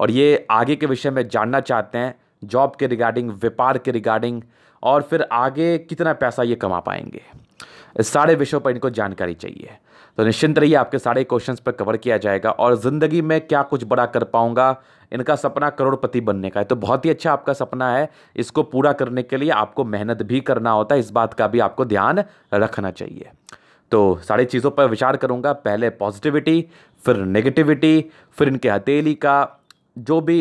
और ये आगे के विषय में जानना चाहते हैं जॉब के रिगार्डिंग व्यापार के रिगार्डिंग और फिर आगे कितना पैसा ये कमा पाएंगे इस सारे विषयों पर इनको जानकारी चाहिए तो निश्चिंत रहिए आपके सारे क्वेश्चंस पर कवर किया जाएगा और ज़िंदगी में क्या कुछ बड़ा कर पाऊँगा इनका सपना करोड़पति बनने का है तो बहुत ही अच्छा आपका सपना है इसको पूरा करने के लिए आपको मेहनत भी करना होता है इस बात का भी आपको ध्यान रखना चाहिए तो सारी चीज़ों पर विचार करूँगा पहले पॉजिटिविटी फिर नेगेटिविटी फिर इनके हथेली का जो भी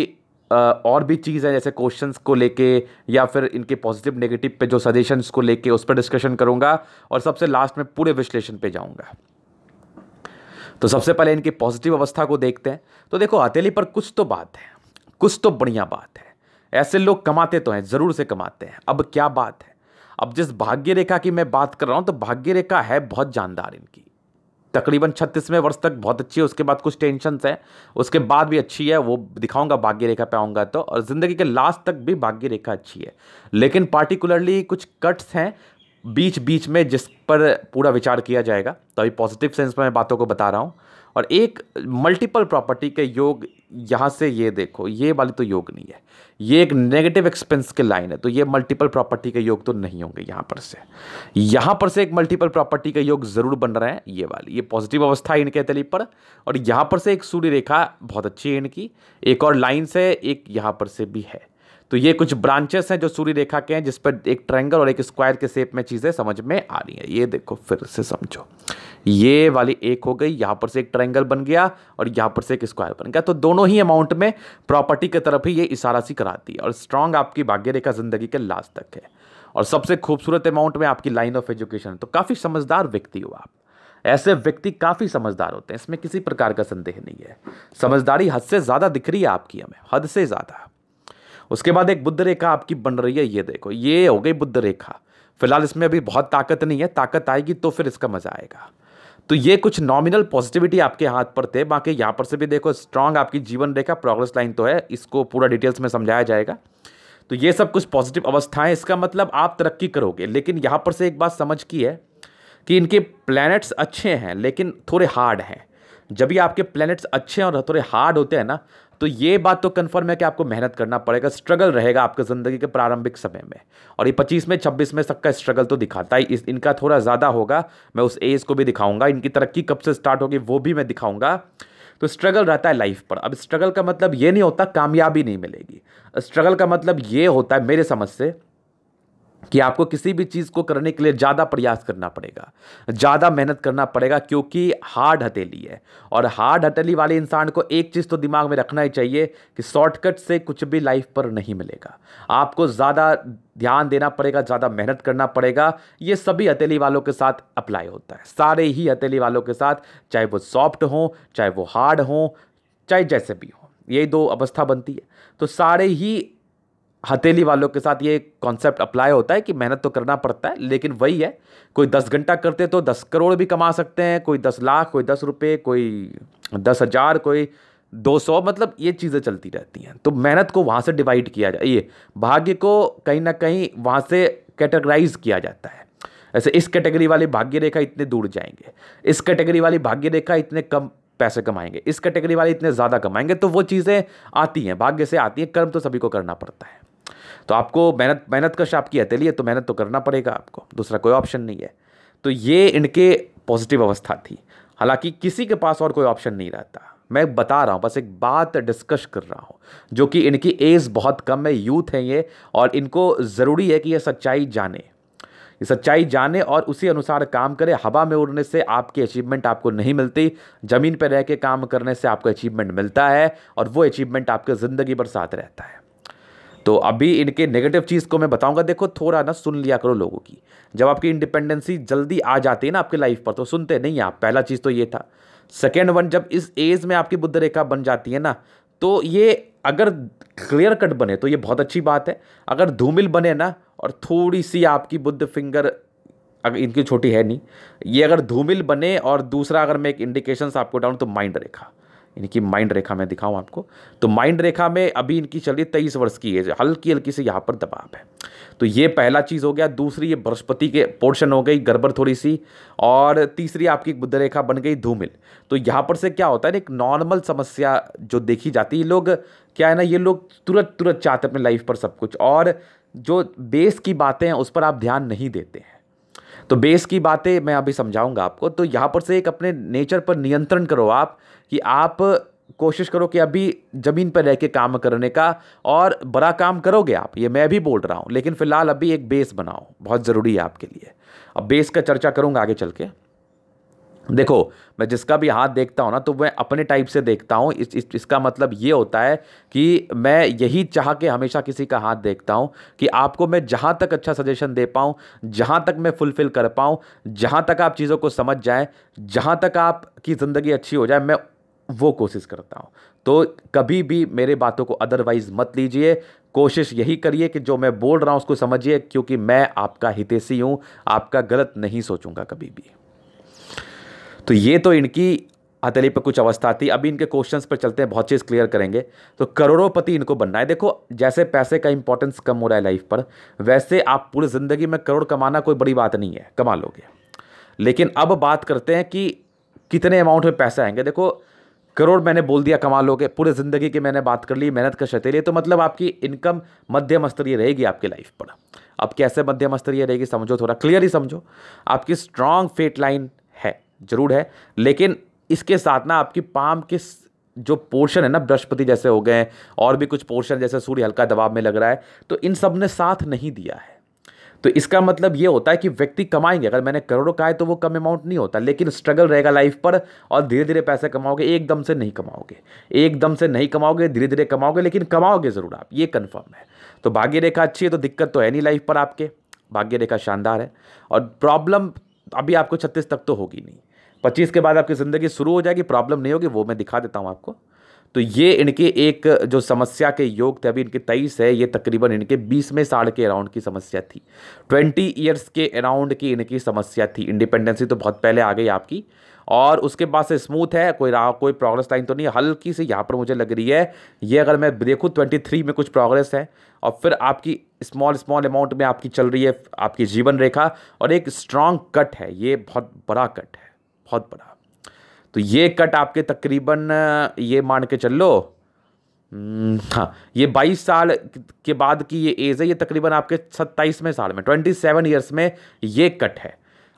और भी चीज़ है जैसे क्वेश्चंस को लेके या फिर इनके पॉजिटिव नेगेटिव पे जो सजेशंस को लेके उस पर डिस्कशन करूँगा और सबसे लास्ट में पूरे विश्लेषण पे जाऊँगा तो सबसे पहले इनकी पॉजिटिव अवस्था को देखते हैं तो देखो हथेली पर कुछ तो बात है कुछ तो बढ़िया बात है ऐसे लोग कमाते तो हैं ज़रूर से कमाते हैं अब क्या बात है अब जिस भाग्य रेखा की मैं बात कर रहा हूँ तो भाग्य रेखा है बहुत जानदार इनकी तकरीबन छत्तीसवें वर्ष तक बहुत अच्छी है उसके बाद कुछ टेंशन हैं उसके बाद भी अच्छी है वो दिखाऊंगा भाग्य रेखा पे आऊँगा तो और ज़िंदगी के लास्ट तक भी भाग्य रेखा अच्छी है लेकिन पार्टिकुलरली कुछ कट्स हैं बीच बीच में जिस पर पूरा विचार किया जाएगा तो अभी पॉजिटिव सेंस में मैं बातों को बता रहा हूँ और एक मल्टीपल प्रॉपर्टी के योग यहाँ से ये देखो ये वाली तो योग नहीं है ये एक नेगेटिव एक्सपेंस के लाइन है तो ये मल्टीपल प्रॉपर्टी के योग तो नहीं होंगे यहाँ पर से यहाँ पर से एक मल्टीपल प्रॉपर्टी का योग ज़रूर बन रहा है ये वाली ये पॉजिटिव अवस्था है इनके तली पर और यहाँ पर से एक सूर्य रेखा बहुत अच्छी है इनकी एक और लाइन से एक यहाँ पर से भी है तो ये कुछ ब्रांचेस हैं जो सूर्य रेखा के हैं जिस पर एक ट्रायंगल और एक स्क्वायर के शेप में चीज़ें समझ में आ रही हैं ये देखो फिर से समझो ये वाली एक हो गई यहाँ पर से एक ट्रायंगल बन गया और यहाँ पर से एक स्क्वायर बन गया तो दोनों ही अमाउंट में प्रॉपर्टी की तरफ ही ये इशारा सी कराती है और स्ट्रांग आपकी भाग्य रेखा ज़िंदगी के लास्ट तक है और सबसे खूबसूरत अमाउंट में आपकी लाइन ऑफ एजुकेशन तो काफ़ी समझदार व्यक्ति हो आप ऐसे व्यक्ति काफ़ी समझदार होते हैं इसमें किसी प्रकार का संदेह नहीं है समझदारी हद से ज़्यादा दिख रही है आपकी हमें हद से ज़्यादा उसके बाद एक बुद्ध रेखा आपकी बन रही है ये देखो ये हो गई बुद्ध रेखा फिलहाल इसमें अभी बहुत ताकत नहीं है ताकत आएगी तो फिर इसका मज़ा आएगा तो ये कुछ नॉमिनल पॉजिटिविटी आपके हाथ पर थे बाकी यहाँ पर से भी देखो स्ट्रांग आपकी जीवन रेखा प्रोग्रेस लाइन तो है इसको पूरा डिटेल्स में समझाया जाएगा तो ये सब कुछ पॉजिटिव अवस्थाएं इसका मतलब आप तरक्की करोगे लेकिन यहाँ पर से एक बात समझ की है कि इनके प्लैनेट्स अच्छे हैं लेकिन थोड़े हार्ड हैं जब भी आपके प्लैनेट्स अच्छे और थोड़े हार्ड होते हैं ना तो ये बात तो कन्फर्म है कि आपको मेहनत करना पड़ेगा स्ट्रगल रहेगा आपके ज़िंदगी के प्रारंभिक समय में और ये पच्चीस में छब्बीस में सबका स्ट्रगल तो दिखाता है इस इनका थोड़ा ज़्यादा होगा मैं उस एज को भी दिखाऊंगा इनकी तरक्की कब से स्टार्ट होगी वो भी मैं दिखाऊंगा तो स्ट्रगल रहता है लाइफ पर अब स्ट्रगल का मतलब ये नहीं होता कामयाबी नहीं मिलेगी स्ट्रगल का मतलब ये होता है मेरे समझ से कि आपको किसी भी चीज़ को करने के लिए ज़्यादा प्रयास करना पड़ेगा ज़्यादा मेहनत करना पड़ेगा क्योंकि हार्ड हथेली है और हार्ड हथेली वाले इंसान को एक चीज़ तो दिमाग में रखना ही चाहिए कि शॉर्टकट से कुछ भी लाइफ पर नहीं मिलेगा आपको ज़्यादा ध्यान देना पड़ेगा ज़्यादा मेहनत करना पड़ेगा ये सभी हथेली वालों के साथ अप्लाई होता है सारे ही हथेली वालों के साथ चाहे वो सॉफ्ट हों चाहे वो हार्ड हों चाहे जैसे भी हों यही दो अवस्था बनती है तो सारे ही हथेली वालों के साथ ये कॉन्सेप्ट अप्लाई होता है कि मेहनत तो करना पड़ता है लेकिन वही है कोई दस घंटा करते तो दस करोड़ भी कमा सकते हैं कोई दस लाख कोई दस रुपये कोई दस हज़ार कोई दो सौ मतलब ये चीज़ें चलती रहती हैं तो मेहनत को वहाँ से डिवाइड किया जाए ये भाग्य को कहीं ना कहीं वहाँ से कैटेगराइज किया जाता है ऐसे इस कैटेगरी वाले भाग्य रेखा इतने दूर जाएंगे इस कैटेगरी वाली भाग्य रेखा इतने कम पैसे कमाएंगे इस कैटेगरी वाले इतने ज़्यादा कमाएंगे तो वो चीज़ें आती हैं भाग्य से आती हैं कर्म तो सभी को करना पड़ता है तो आपको मेहनत मेहनत कश आपकी हथेली है तो मेहनत तो करना पड़ेगा आपको दूसरा कोई ऑप्शन नहीं है तो ये इनके पॉजिटिव अवस्था थी हालांकि किसी के पास और कोई ऑप्शन नहीं रहता मैं बता रहा हूँ बस एक बात डिस्कस कर रहा हूँ जो कि इनकी एज बहुत कम है यूथ है ये और इनको ज़रूरी है कि ये सच्चाई जाने ये सच्चाई जाने और उसी अनुसार काम करे हवा में उड़ने से आपकी अचीवमेंट आपको नहीं मिलती ज़मीन पर रह के काम करने से आपको अचीवमेंट मिलता है और वो अचीवमेंट आपके ज़िंदगी भर साथ रहता है तो अभी इनके नेगेटिव चीज़ को मैं बताऊंगा देखो थोड़ा ना सुन लिया करो लोगों की जब आपकी इंडिपेंडेंसी जल्दी आ जाती है ना आपकी लाइफ पर तो सुनते नहीं आप पहला चीज़ तो ये था सेकेंड वन जब इस एज में आपकी बुद्ध रेखा बन जाती है ना तो ये अगर क्लियर कट बने तो ये बहुत अच्छी बात है अगर धूमिल बने ना और थोड़ी सी आपकी बुद्ध फिंगर अगर इनकी छोटी है नहीं ये अगर धूमिल बने और दूसरा अगर मैं एक इंडिकेशन आपको डाउन तो माइंड रेखा इनकी माइंड रेखा मैं दिखाऊँ आपको तो माइंड रेखा में अभी इनकी चल रही तेईस वर्ष की एज हल्की हल्की से यहाँ पर दबाव है तो ये पहला चीज़ हो गया दूसरी ये बृहस्पति के पोर्शन हो गई गड़बड़ थोड़ी सी और तीसरी आपकी बुद्ध रेखा बन गई धूमिल तो यहाँ पर से क्या होता है ना एक नॉर्मल समस्या जो देखी जाती है लोग क्या है ना ये लोग तुरंत तुरंत चाहते अपने लाइफ पर सब कुछ और जो बेस की बातें हैं उस पर आप ध्यान नहीं देते हैं तो बेस की बातें मैं अभी समझाऊंगा आपको तो यहाँ पर से एक अपने नेचर पर नियंत्रण करो आप कि आप कोशिश करो कि अभी ज़मीन पर रह के काम करने का और बड़ा काम करोगे आप ये मैं भी बोल रहा हूँ लेकिन फ़िलहाल अभी एक बेस बनाओ बहुत ज़रूरी है आपके लिए अब बेस का चर्चा करूँगा आगे चल के देखो मैं जिसका भी हाथ देखता हूँ ना तो मैं अपने टाइप से देखता हूँ इस, इस इसका मतलब ये होता है कि मैं यही चाह के हमेशा किसी का हाथ देखता हूँ कि आपको मैं जहाँ तक अच्छा सजेशन दे पाऊँ जहाँ तक मैं फुलफ़िल कर पाऊँ जहाँ तक आप चीज़ों को समझ जाएँ जहाँ तक आपकी ज़िंदगी अच्छी हो जाए मैं वो कोशिश करता हूँ तो कभी भी मेरे बातों को अदरवाइज़ मत लीजिए कोशिश यही करिए कि जो मैं बोल रहा हूँ उसको समझिए क्योंकि मैं आपका हितेशी हूँ आपका गलत नहीं सोचूंगा कभी भी तो ये तो इनकी हथेली पर कुछ अवस्था थी अभी इनके क्वेश्चंस पर चलते हैं बहुत चीज़ क्लियर करेंगे तो करोड़ोंपति इनको बनना है देखो जैसे पैसे का इंपॉर्टेंस कम हो रहा है लाइफ पर वैसे आप पूरी ज़िंदगी में करोड़ कमाना कोई बड़ी बात नहीं है कमा लोगे लेकिन अब बात करते हैं कि कितने अमाउंट में पैसे आएंगे देखो करोड़ मैंने बोल दिया कमा लोगे पूरे ज़िंदगी की मैंने बात कर ली मेहनत का शतेली तो मतलब आपकी इनकम मध्यम स्तरीय रहेगी आपकी लाइफ पर अब कैसे मध्यम स्तरीय रहेगी समझो थोड़ा क्लियरली समझो आपकी स्ट्रांग फेट लाइन है जरूर है लेकिन इसके साथ ना आपकी पाम के जो पोर्शन है ना बृहस्पति जैसे हो गए हैं और भी कुछ पोर्शन जैसे सूर्य हल्का दबाव में लग रहा है तो इन सब ने साथ नहीं दिया है तो इसका मतलब ये होता है कि व्यक्ति कमाएंगे अगर मैंने करोड़ों का है तो वो कम अमाउंट नहीं होता लेकिन स्ट्रगल रहेगा लाइफ पर और धीरे धीरे पैसे कमाओगे एकदम से नहीं कमाओगे एकदम से नहीं कमाओगे धीरे धीरे कमाओगे लेकिन कमाओगे ज़रूर आप ये कन्फर्म है तो भाग्य रेखा अच्छी है तो दिक्कत तो है नहीं लाइफ पर आपके भाग्य रेखा शानदार है और प्रॉब्लम अभी आपको छत्तीस तक तो होगी नहीं पच्चीस के बाद आपकी ज़िंदगी शुरू हो जाएगी प्रॉब्लम नहीं होगी वो मैं दिखा देता हूँ आपको तो ये इनके एक जो समस्या के योग थे अभी इनके तेईस है ये तकरीबन इनके बीसवें साल के अराउंड की समस्या थी ट्वेंटी ईयर्स के अराउंड की इनकी समस्या थी इंडिपेंडेंसी तो बहुत पहले आ गई आपकी और उसके बाद से स्मूथ है कोई राह कोई प्रोग्रेस लाइन तो नहीं हल्की सी यहाँ पर मुझे लग रही है ये अगर मैं देखूँ ट्वेंटी थ्री में कुछ प्रोग्रेस है और फिर आपकी स्मॉल स्मॉल अमाउंट में आपकी चल रही है आपकी जीवन रेखा और एक स्ट्रांग कट है ये बहुत बड़ा कट है बहुत बड़ा तो ये कट आपके तकरीबन ये मान के चल लो हम्म, हाँ ये बाईस साल के बाद की ये एज है ये तकरीबन आपके सत्ताईसवें साल में ट्वेंटी सेवन ईयर्स में ये कट है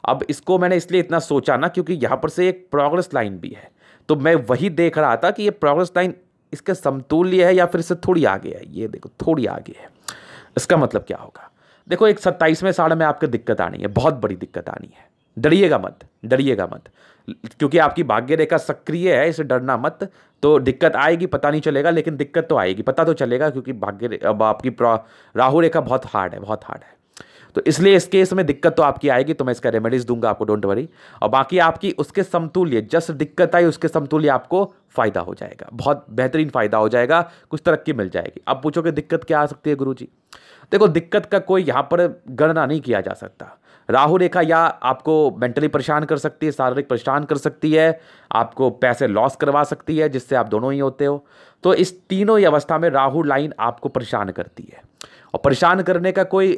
अब इसको मैंने इसलिए इतना सोचा ना क्योंकि यहाँ पर से एक प्रोग्रेस लाइन भी है तो मैं वही देख रहा था कि ये प्रोग्रेस लाइन इसके समतुल्य है या फिर इससे थोड़ी आगे है ये देखो थोड़ी आगे है इसका मतलब क्या होगा देखो एक सत्ताईसवें साल में आपको दिक्कत आनी है बहुत बड़ी दिक्कत आनी है डरिएगा मत डरिएगा मत क्योंकि आपकी भाग्य रेखा सक्रिय है इसे डरना मत तो दिक्कत आएगी पता नहीं चलेगा लेकिन दिक्कत तो आएगी पता तो चलेगा क्योंकि भाग्य अब आपकी राहु रेखा बहुत हार्ड है बहुत हार्ड है तो इसलिए इस केस में दिक्कत तो आपकी आएगी तो मैं इसका रेमेडीज दूंगा आपको डोंट वरी और बाकी आपकी उसके समतुल्य जस्ट दिक्कत आई उसके समतुल्य आपको फायदा हो जाएगा बहुत बेहतरीन फायदा हो जाएगा कुछ तरक्की मिल जाएगी अब पूछोगे दिक्कत क्या आ सकती है गुरु जी देखो दिक्कत का कोई यहाँ पर गणना नहीं किया जा सकता राहु रेखा या आपको मेंटली परेशान कर सकती है शारीरिक परेशान कर सकती है आपको पैसे लॉस करवा सकती है जिससे आप दोनों ही होते हो तो इस तीनों ही अवस्था में राहु लाइन आपको परेशान करती है और परेशान करने का कोई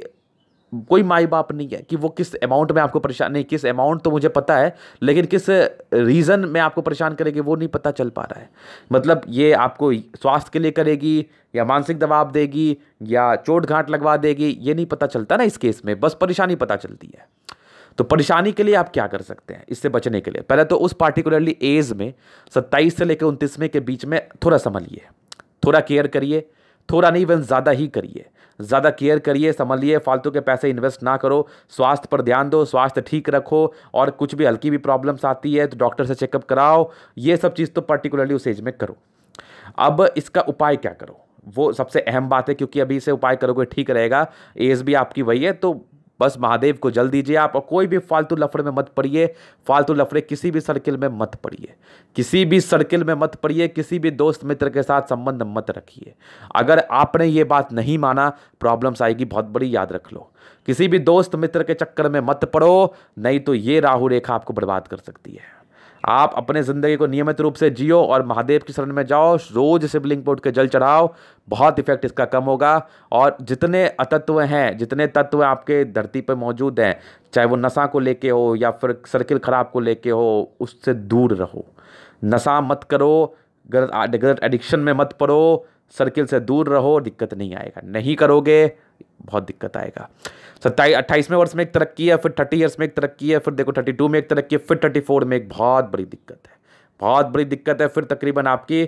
कोई माई बाप नहीं है कि वो किस अमाउंट में आपको परेशान नहीं किस अमाउंट तो मुझे पता है लेकिन किस रीज़न में आपको परेशान करेगी वो नहीं पता चल पा रहा है मतलब ये आपको स्वास्थ्य के लिए करेगी या मानसिक दबाव देगी या चोट घाट लगवा देगी ये नहीं पता चलता ना इस केस में बस परेशानी पता चलती है तो परेशानी के लिए आप क्या कर सकते हैं इससे बचने के लिए पहले तो उस पार्टिकुलरली एज में सत्ताईस से लेकर उनतीसवें के बीच में थोड़ा संभलिए थोड़ा केयर करिए थोड़ा नहीं इवन ज़्यादा ही करिए ज़्यादा केयर करिए समझिए फालतू के पैसे इन्वेस्ट ना करो स्वास्थ्य पर ध्यान दो स्वास्थ्य ठीक रखो और कुछ भी हल्की भी प्रॉब्लम्स आती है तो डॉक्टर से चेकअप कराओ ये सब चीज़ तो पर्टिकुलरली उस एज में करो अब इसका उपाय क्या करो वो सबसे अहम बात है क्योंकि अभी से उपाय करोगे ठीक रहेगा एज भी आपकी वही है तो बस महादेव को जल दीजिए आप और कोई भी फालतू लफड़े में मत पड़िए फालतू लफड़े किसी भी सर्किल में मत पड़िए किसी भी सर्किल में मत पड़िए किसी भी दोस्त मित्र के साथ संबंध मत रखिए अगर आपने ये बात नहीं माना प्रॉब्लम्स आएगी बहुत बड़ी याद रख लो किसी भी दोस्त मित्र के चक्कर में मत पड़ो नहीं तो ये राहु रेखा आपको बर्बाद कर सकती है आप अपने ज़िंदगी को नियमित रूप से जियो और महादेव की शरण में जाओ रोज़ शिवलिंग पर उठ के जल चढ़ाओ बहुत इफेक्ट इसका कम होगा और जितने अतत्व हैं जितने तत्व आपके धरती पर मौजूद हैं चाहे वो नशा को लेके हो या फिर सर्किल खराब को लेके हो उससे दूर रहो नशा मत करो गलत गलत एडिक्शन में मत पड़ो सर्किल से दूर रहो दिक्कत नहीं आएगा नहीं करोगे बहुत दिक्कत आएगा सत्ताईस अट्ठाईसवें वर्ष में एक तरक्की है फिर थर्टी ईयर्स में एक तरक्की है फिर देखो थर्टी टू में एक तरक्की है फिर थर्टी फोर में एक बहुत बड़ी दिक्कत है बहुत बड़ी दिक्कत है फिर तकरीबन आपकी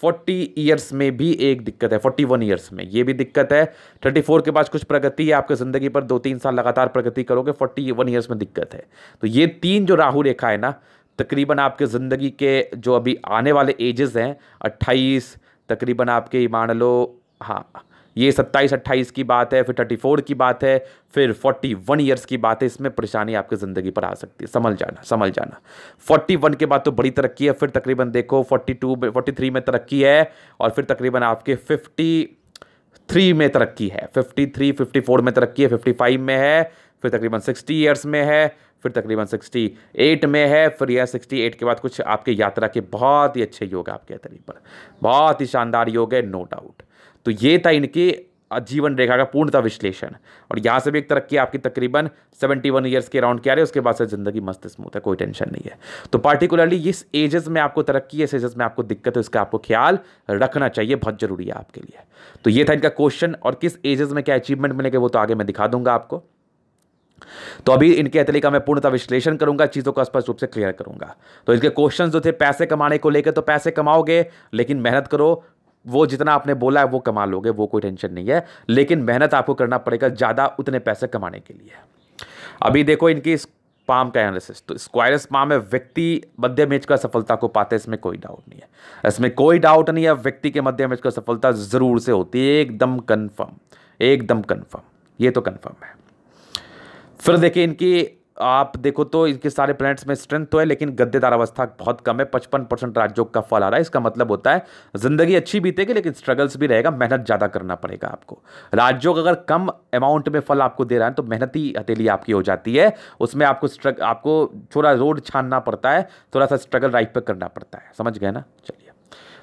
फोर्टी ईयर्स में भी एक दिक्कत है फोर्टी वन ईयर्स में ये भी दिक्कत है थर्टी फोर के पास कुछ प्रगति है आपके ज़िंदगी पर दो तीन साल लगातार प्रगति करोगे फोर्टी वन ईयर्स में दिक्कत है तो ये तीन जो राहु रेखा है ना तकरीबन आपके ज़िंदगी के जो अभी आने वाले एजेस हैं अट्ठाईस तकरीबन आपके मान लो हाँ ये सत्ताईस अट्ठाईस की बात है फिर थर्टी फोर की बात है फिर फोर्टी वन ईयर्स की बात है इसमें परेशानी आपकी ज़िंदगी पर आ सकती है समझ जाना समझ जाना फोर्टी वन के बाद तो बड़ी तरक्की है फिर तकरीबन देखो फोर्टी टू फोर्टी थ्री में तरक्की है और फिर तकरीबन आपके फिफ्टी थ्री में तरक्की है फिफ्टी थ्री फिफ्टी फोर में तरक्की है फिफ्टी फाइव में है फिर तकरीबन सिक्सटी ईयर्स में है फिर तकरीबन सिक्सटी एट में है फिर यह सिक्सटी एट के बाद कुछ आपके यात्रा के बहुत ही अच्छे योग आपके तरीके पर बहुत ही शानदार योग है नो डाउट तो ये था इनके जीवन रेखा का पूर्णता विश्लेषण और यहाँ से भी एक तरक्की आपकी तकरीबन सेवेंटी वन ईयर्स के अराउंड क्या रहे है उसके बाद से ज़िंदगी मस्त स्मूथ है कोई टेंशन नहीं है तो पार्टिकुलरली इस एजेस में आपको तरक्की इस एजेस में आपको दिक्कत है इसका आपको ख्याल रखना चाहिए बहुत ज़रूरी है आपके लिए तो ये था इनका क्वेश्चन और किस एजेस में क्या अचीवमेंट मिलेगा वो तो आगे मैं दिखा दूंगा आपको तो अभी इनके अतली का मैं पूर्णता विश्लेषण करूंगा चीज़ों को स्पष्ट रूप से क्लियर करूंगा तो इनके क्वेश्चन जो थे पैसे कमाने को लेकर तो पैसे कमाओगे लेकिन मेहनत करो वो जितना आपने बोला है वो कमा लोगे वो कोई टेंशन नहीं है लेकिन मेहनत आपको करना पड़ेगा ज़्यादा उतने पैसे कमाने के लिए अभी देखो इनकी पाम का एनालिसिस तो स्क्वायरस पाम में व्यक्ति मध्यमेज का सफलता को पाते इसमें कोई डाउट नहीं है इसमें कोई डाउट नहीं है व्यक्ति के मध्यमेज का सफलता ज़रूर से होती है एकदम कन्फर्म एकदम कन्फर्म ये तो कन्फर्म है फिर देखिए इनकी आप देखो तो इनके सारे प्लैनेट्स में स्ट्रेंथ तो है लेकिन गद्देदार अवस्था बहुत कम है पचपन परसेंट राजयोग का फल आ रहा है इसका मतलब होता है ज़िंदगी अच्छी बीतेगी लेकिन स्ट्रगल्स भी रहेगा मेहनत ज़्यादा करना पड़ेगा आपको राजयोग अगर कम अमाउंट में फल आपको दे रहा है तो मेहनती हथेली आपकी हो जाती है उसमें आपको स्ट्रग आपको थोड़ा रोड छानना पड़ता है थोड़ा सा स्ट्रगल राइट पर करना पड़ता है समझ गए ना चलिए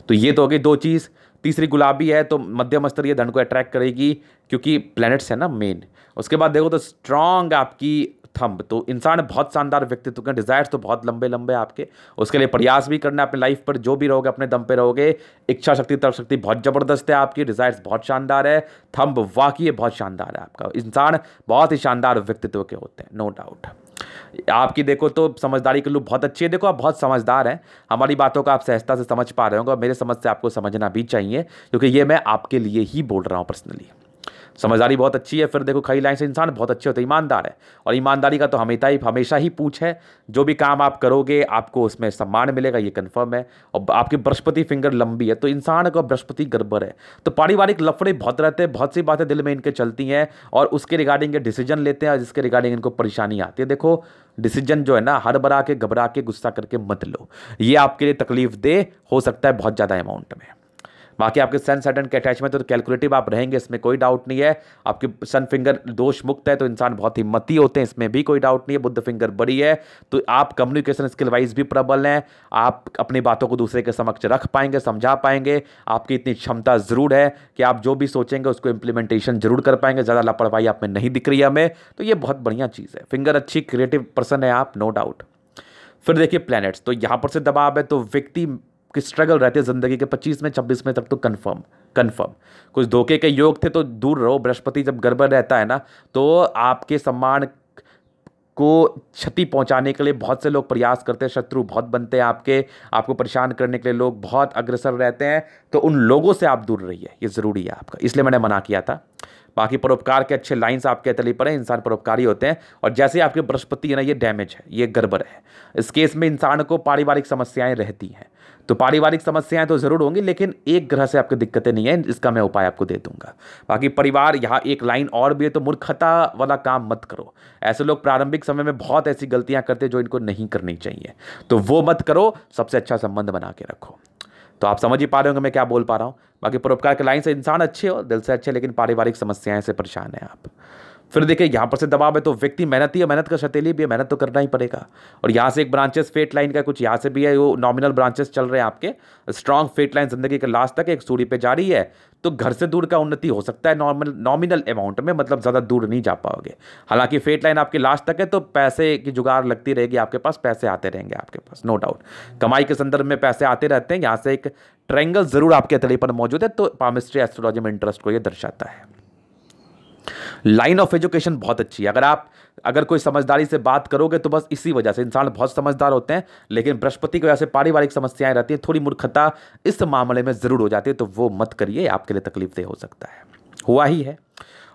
तो ये तो हो गई दो चीज़ तीसरी गुलाबी है तो मध्यम स्तरीय धन को अट्रैक्ट करेगी क्योंकि प्लैनेट्स है ना मेन उसके बाद देखो तो स्ट्रांग आपकी थंब तो इंसान बहुत शानदार व्यक्तित्व के डिज़ायर्स तो बहुत लंबे लंबे आपके उसके लिए प्रयास भी करना अपने लाइफ पर जो भी रहोगे अपने दम पे रहोगे इच्छा शक्ति तर्क शक्ति बहुत ज़बरदस्त है आपकी डिज़ायर्स बहुत शानदार है थंब वाकई बहुत शानदार है आपका इंसान बहुत ही शानदार व्यक्तित्व के होते हैं नो डाउट आपकी देखो तो समझदारी के लोग बहुत अच्छी है देखो आप बहुत समझदार हैं हमारी बातों को आप सहजता से समझ पा रहे होंगे और मेरे समझ से आपको समझना भी चाहिए क्योंकि ये मैं आपके लिए ही बोल रहा हूँ पर्सनली समझदारी बहुत अच्छी है फिर देखो खड़ी लाइन से इंसान बहुत अच्छे होते हैं ईमानदार है और ईमानदारी का तो हमेशा ही हमेशा ही पूछ है जो भी काम आप करोगे आपको उसमें सम्मान मिलेगा ये कन्फर्म है और आपकी बृहस्पति फिंगर लंबी है तो इंसान का बृहस्पति गड़बड़ है तो पारिवारिक लफड़े बहुत रहते हैं बहुत सी बातें दिल में इनके चलती हैं और उसके रिगार्डिंग ये डिसीजन लेते हैं और जिसके रिगार्डिंग इनको परेशानी आती है देखो डिसीजन जो है ना हर बरा के घबरा के गुस्सा करके मत लो ये आपके लिए तकलीफ दे हो सकता है बहुत ज़्यादा अमाउंट में बाकी आपके सन सटन के अटैचमेंट तो कैलकुलेटिव आप रहेंगे इसमें कोई डाउट नहीं है आपके सन फिंगर दोष मुक्त है तो इंसान बहुत ही मती होते हैं इसमें भी कोई डाउट नहीं है बुद्ध फिंगर बड़ी है तो आप कम्युनिकेशन स्किल वाइज भी प्रबल हैं आप अपनी बातों को दूसरे के समक्ष रख पाएंगे समझा पाएंगे आपकी इतनी क्षमता ज़रूर है कि आप जो भी सोचेंगे उसको इम्प्लीमेंटेशन जरूर कर पाएंगे ज़्यादा लापरवाही आप में नहीं दिख रही हमें तो ये बहुत बढ़िया चीज़ है फिंगर अच्छी क्रिएटिव पर्सन है आप नो डाउट फिर देखिए प्लैनेट्स तो यहाँ पर से दबाव है तो व्यक्ति आपकी स्ट्रगल रहती है ज़िंदगी के पच्चीस में छब्बीस में तक तो कन्फर्म कन्फर्म कुछ धोखे के योग थे तो दूर रहो बृहस्पति जब गड़बड़ रहता है ना तो आपके सम्मान को क्षति पहुंचाने के लिए बहुत से लोग प्रयास करते हैं शत्रु बहुत बनते हैं आपके आपको परेशान करने के लिए लोग बहुत अग्रसर रहते हैं तो उन लोगों से आप दूर रहिए ये ज़रूरी है आपका इसलिए मैंने मना किया था बाकी परोपकार के अच्छे लाइन्स आपके तले पर हैं इंसान परोपकारी होते हैं और जैसे आपके बृहस्पति है ना ये डैमेज है ये गड़बड़ है इस केस में इंसान को पारिवारिक समस्याएँ रहती हैं तो पारिवारिक समस्याएं तो ज़रूर होंगी लेकिन एक ग्रह से आपको दिक्कतें नहीं है इसका मैं उपाय आपको दे दूंगा बाकी परिवार यहाँ एक लाइन और भी है तो मूर्खता वाला काम मत करो ऐसे लोग प्रारंभिक समय में बहुत ऐसी गलतियाँ करते जो इनको नहीं करनी चाहिए तो वो मत करो सबसे अच्छा संबंध बना के रखो तो आप समझ ही पा रहे होंगे मैं क्या बोल पा रहा हूँ बाकी परोपकार के लाइन से इंसान अच्छे हो दिल से अच्छे लेकिन पारिवारिक समस्याएं से परेशान हैं आप फिर देखिए यहाँ पर से दबाव है तो व्यक्ति मेहनती है मेहनत का सतेली भी है मेहनत तो करना ही पड़ेगा और यहाँ से एक ब्रांचेस फेट लाइन का कुछ यहाँ से भी है वो नॉमिनल ब्रांचेस चल रहे हैं आपके स्ट्रांग फेट लाइन जिंदगी के लास्ट तक एक सूढ़ी पे जा रही है तो घर से दूर का उन्नति हो सकता है नॉर्मल नॉमिनल अमाउंट में मतलब ज़्यादा दूर नहीं जा पाओगे हालांकि फेट लाइन आपकी लास्ट तक है तो पैसे की जुगाड़ लगती रहेगी आपके पास पैसे आते रहेंगे आपके पास नो डाउट कमाई के संदर्भ में पैसे आते रहते हैं यहाँ से एक ट्रैंगल ज़रूर आपके तले पर मौजूद है तो पामिस्ट्री एस्ट्रोलॉजी में इंटरेस्ट को यह दर्शाता है लाइन ऑफ एजुकेशन बहुत अच्छी है अगर आप अगर कोई समझदारी से बात करोगे तो बस इसी वजह से इंसान बहुत समझदार होते हैं लेकिन बृहस्पति की वजह से पारिवारिक समस्याएं रहती हैं थोड़ी मूर्खता इस मामले में ज़रूर हो जाती है तो वो मत करिए आपके लिए तकलीफ दे हो सकता है हुआ ही है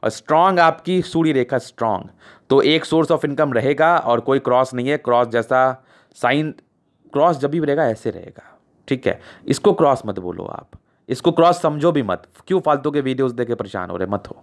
और स्ट्रांग आपकी सूर्य रेखा स्ट्रांग तो एक सोर्स ऑफ इनकम रहेगा और कोई क्रॉस नहीं है क्रॉस जैसा साइन क्रॉस जब भी रहेगा ऐसे रहेगा ठीक है इसको क्रॉस मत बोलो आप इसको क्रॉस समझो भी मत क्यों फालतू के वीडियोस देखे परेशान हो रहे मत हो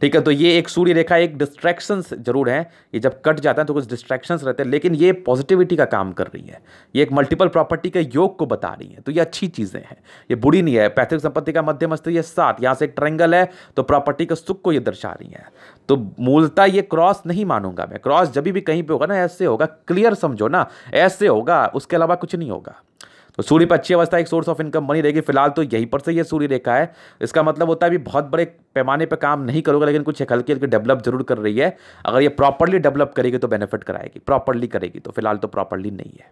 ठीक है तो ये एक सूर्य रेखा एक डिस्ट्रैक्शंस जरूर है ये जब कट जाता है तो कुछ डिस्ट्रैक्शंस रहते हैं लेकिन ये पॉजिटिविटी का काम कर रही है ये एक मल्टीपल प्रॉपर्टी के योग को बता रही है तो ये अच्छी चीज़ें हैं ये बुरी नहीं है पैतृक संपत्ति का मध्यम स्तर ये सात यहाँ से एक ट्रेंगल है तो प्रॉपर्टी के सुख को ये दर्शा रही है तो मूलता ये क्रॉस नहीं मानूंगा मैं क्रॉस जब भी कहीं पर होगा ना ऐसे होगा क्लियर समझो ना ऐसे होगा उसके अलावा कुछ नहीं होगा तो सूर्य पर अच्छी अवस्था एक सोर्स ऑफ इनकम बनी रहेगी फिलहाल तो यहीं पर से ये सूर्य रेखा है इसका मतलब होता है अभी बहुत बड़े पैमाने पर काम नहीं करोगे लेकिन कुछ हल्की हल्की डेवलप जरूर कर रही है अगर ये प्रॉपरली डेवलप करेगी तो बेनिफिट कराएगी प्रॉपरली करेगी तो फिलहाल तो प्रॉपरली नहीं है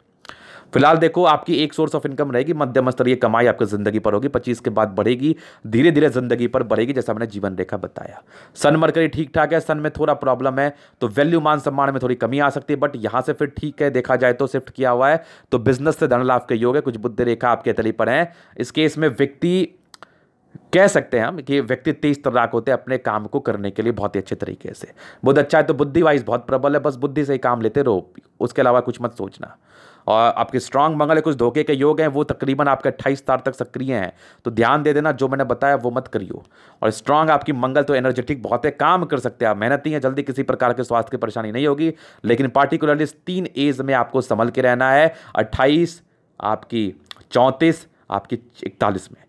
फिलहाल देखो आपकी एक सोर्स ऑफ इनकम रहेगी मध्यम स्तरीय कमाई आपकी ज़िंदगी पर होगी पच्चीस के बाद बढ़ेगी धीरे धीरे ज़िंदगी पर बढ़ेगी जैसा मैंने जीवन रेखा बताया सन मरकरी ठीक ठाक है सन में थोड़ा प्रॉब्लम है तो वैल्यू मान सम्मान में थोड़ी कमी आ सकती है बट यहाँ से फिर ठीक है देखा जाए तो शिफ्ट किया हुआ है तो बिजनेस से धन लाभ के योग है कुछ बुद्धि रेखा आपके तली पर है इस केस में व्यक्ति कह सकते हैं हम कि व्यक्ति तेज तर्राक होते हैं अपने काम को करने के लिए बहुत ही अच्छे तरीके से बहुत अच्छा है तो बुद्धि वाइज बहुत प्रबल है बस बुद्धि से ही काम लेते रहो उसके अलावा कुछ मत सोचना और आपके स्ट्रांग मंगल है कुछ धोखे के योग हैं वो तकरीबन आपके अट्ठाईस तार तक सक्रिय हैं तो ध्यान दे देना जो मैंने बताया वो मत करियो और स्ट्रांग आपकी मंगल तो एनर्जेटिक बहुत है काम कर सकते हैं आप मेहनती हैं जल्दी किसी प्रकार के स्वास्थ्य की परेशानी नहीं होगी लेकिन पार्टिकुलरली तीन एज में आपको संभल के रहना है अट्ठाईस आपकी चौंतीस आपकी इकतालीस में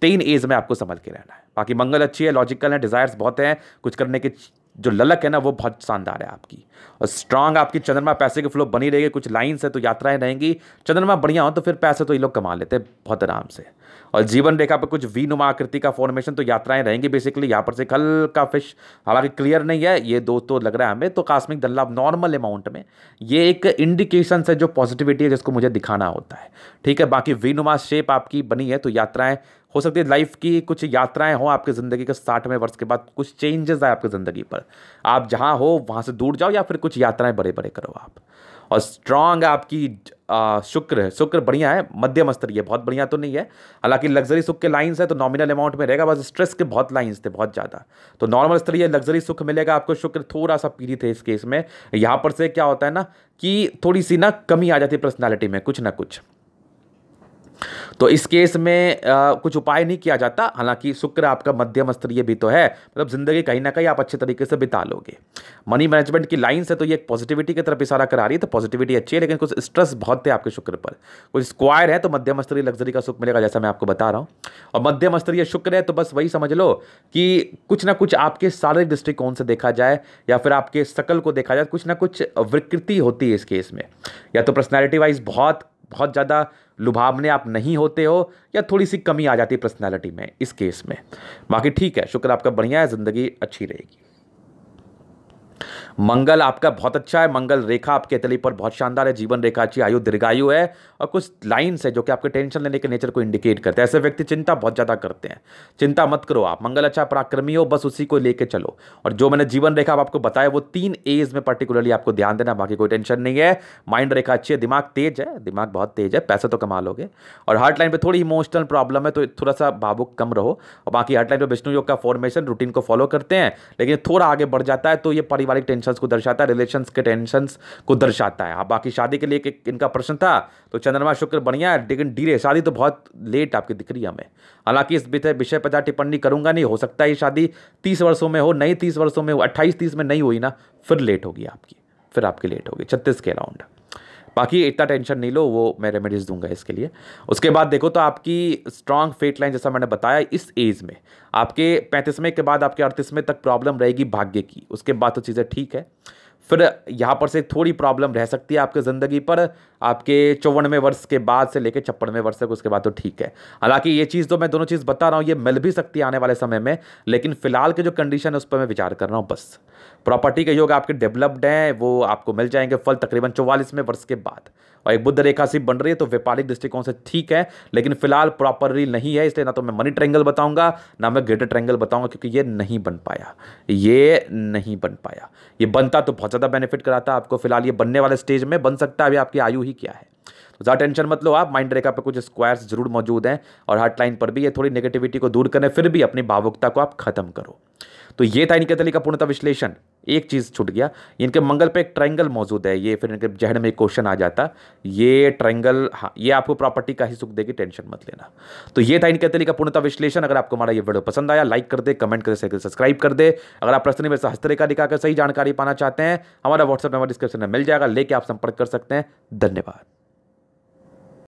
तीन एज में आपको संभल के रहना है बाकी मंगल अच्छी है लॉजिकल है डिज़ायर्स बहुत हैं कुछ करने की जो ललक है ना वो बहुत शानदार है आपकी और स्ट्रांग आपकी चंद्रमा पैसे के फ्लो बनी रहेगी कुछ लाइन्स है तो यात्राएं रहेंगी चंद्रमा बढ़िया हो तो फिर पैसे तो ये लोग कमा लेते हैं बहुत आराम से और जीवन रेखा पर कुछ वी नुमा आकृति का फॉर्मेशन तो यात्राएं रहेंगी बेसिकली यहाँ पर से खल का फिश हालांकि क्लियर नहीं है ये दो तो लग रहा है हमें तो कास्मिक दल्ला नॉर्मल अमाउंट में ये एक इंडिकेशन है जो पॉजिटिविटी है जिसको मुझे दिखाना होता है ठीक है बाकी वी नुमा शेप आपकी बनी है तो यात्राएं हो सकती है लाइफ की कुछ यात्राएं हो आपकी ज़िंदगी के साठवें वर्ष के बाद कुछ चेंजेस आए आपकी ज़िंदगी पर आप जहाँ हो वहाँ से दूर जाओ या फिर कुछ यात्राएं बड़े बड़े करो आप और स्ट्रांग आपकी आ, शुक्र है शुक्र बढ़िया है मध्यम स्तरीय बहुत बढ़िया तो नहीं है हालांकि लग्जरी सुख के लाइंस है तो नॉमिनल अमाउंट में रहेगा बस स्ट्रेस के बहुत लाइंस थे बहुत ज़्यादा तो नॉर्मल स्तरीय लग्जरी सुख मिलेगा आपको शुक्र थोड़ा सा पीड़ित है इस केस में यहाँ पर से क्या होता है ना कि थोड़ी सी ना कमी आ जाती है पर्सनैलिटी में कुछ ना कुछ तो इस केस में आ, कुछ उपाय नहीं किया जाता हालांकि शुक्र आपका मध्यम स्तरीय भी तो है मतलब ज़िंदगी कहीं ना कहीं आप अच्छे तरीके से बिता लोगे मनी मैनेजमेंट की लाइन से तो ये एक पॉजिटिविटी की तरफ इशारा करा रही है तो पॉजिटिविटी अच्छी है लेकिन कुछ स्ट्रेस बहुत थे आपके शुक्र पर कुछ स्क्वायर है तो मध्यम स्तरीय लग्जरी का सुख मिलेगा जैसा मैं आपको बता रहा हूँ और मध्यम स्तरीय शुक्र है तो बस वही समझ लो कि कुछ ना कुछ आपके शारीरिक दृष्टिकोण से देखा जाए या फिर आपके सकल को देखा जाए कुछ ना कुछ विकृति होती है इस केस में या तो पर्सनैलिटी वाइज बहुत बहुत ज़्यादा लुभावने आप नहीं होते हो या थोड़ी सी कमी आ जाती है पर्सनैलिटी में इस केस में बाकी ठीक है शुक्र आपका बढ़िया है ज़िंदगी अच्छी रहेगी मंगल आपका बहुत अच्छा है मंगल रेखा आपके तली पर बहुत शानदार है जीवन रेखा अच्छी आयु दीर्घायु है और कुछ लाइन्स है जो कि आपके टेंशन लेने के नेचर को इंडिकेट करते हैं ऐसे व्यक्ति चिंता बहुत ज़्यादा करते हैं चिंता मत करो आप मंगल अच्छा पराक्रमी हो बस उसी को लेकर चलो और जो मैंने जीवन रेखा आपको बताया वो तीन एज में पर्टिकुलरली आपको ध्यान देना बाकी कोई टेंशन नहीं है माइंड रेखा अच्छी है दिमाग तेज है दिमाग बहुत तेज है पैसे तो कमा लोगे और हार्ट लाइन पर थोड़ी इमोशनल प्रॉब्लम है तो थोड़ा सा भावुक कम रहो और बाकी हार्ट लाइन पर विष्णु योग का फॉर्मेशन रूटीन को फॉलो करते हैं लेकिन थोड़ा आगे बढ़ जाता है तो ये पारिवारिक टेंशन टेंशन को दर्शाता है रिलेशन के टेंशन को दर्शाता है आप हाँ, बाकी शादी के लिए एक इनका प्रश्न था तो चंद्रमा शुक्र बढ़िया है लेकिन डीरे शादी तो बहुत लेट आपकी दिख रही है हमें हालांकि इस विषय पता टिप्पणी करूंगा नहीं हो सकता है ये शादी तीस वर्षों में हो नहीं तीस वर्षों में हो अट्ठाईस तीस में नहीं हुई ना फिर लेट होगी आपकी फिर आपकी लेट होगी छत्तीस के अराउंड बाकी इतना टेंशन नहीं लो वो मैं रेमेडीज़ दूंगा इसके लिए उसके बाद देखो तो आपकी स्ट्रांग फेट लाइन जैसा मैंने बताया इस एज में आपके पैंतीसवें के बाद आपके अड़तीसवें तक प्रॉब्लम रहेगी भाग्य की उसके बाद तो चीज़ें ठीक है फिर यहाँ पर से थोड़ी प्रॉब्लम रह सकती है आपके ज़िंदगी पर आपके चौवनवें वर्ष के बाद से लेकर छप्पनवें वर्ष तक उसके बाद तो ठीक है हालांकि ये चीज़ तो मैं दोनों चीज़ बता रहा हूँ ये मिल भी सकती है आने वाले समय में लेकिन फिलहाल के जो कंडीशन है उस पर मैं विचार कर रहा हूँ बस प्रॉपर्टी के योग आपके डेवलप्ड हैं वो आपको मिल जाएंगे फल तकरीबन चौवालीसवें वर्ष के बाद और एक बुद्ध रेखा सिर्फ बन रही है तो व्यापारिक दृष्टिकोण से ठीक है लेकिन फिलहाल प्रॉपरली नहीं है इसलिए ना तो मैं मनी ट्रैंगल बताऊंगा ना मैं ग्रेटर ट्रैंगल बताऊंगा क्योंकि ये नहीं बन पाया ये नहीं बन पाया ये बनता तो बहुत ज़्यादा बेनिफिट कराता आपको फिलहाल ये बनने वाले स्टेज में बन सकता है अभी आपकी आयु ही क्या है तो ज़्यादा टेंशन मत लो आप माइंड रेखा पे कुछ स्क्वायर्स जरूर मौजूद हैं और हार्ट लाइन पर भी ये थोड़ी नेगेटिविटी को दूर करें फिर भी अपनी भावुकता को आप खत्म करो तो ये था इनके तरीका का पूर्णता विश्लेषण एक चीज़ छूट गया इनके मंगल पे एक ट्रायंगल मौजूद है ये फिर इनके जहन में क्वेश्चन आ जाता ये ट्रायंगल हाँ ये आपको प्रॉपर्टी का ही सुख देगी टेंशन मत लेना तो ये था इनके तरीका पूर्णता विश्लेषण अगर आपको हमारा ये वीडियो पसंद आया लाइक कर दे कमेंट कर सब्सक्राइब कर दे अगर आप प्रश्न में का दिखाकर सही जानकारी पाना चाहते हैं हमारा व्हाट्सअप नंबर डिस्क्रिप्शन में मिल जाएगा लेके आप संपर्क कर सकते हैं धन्यवाद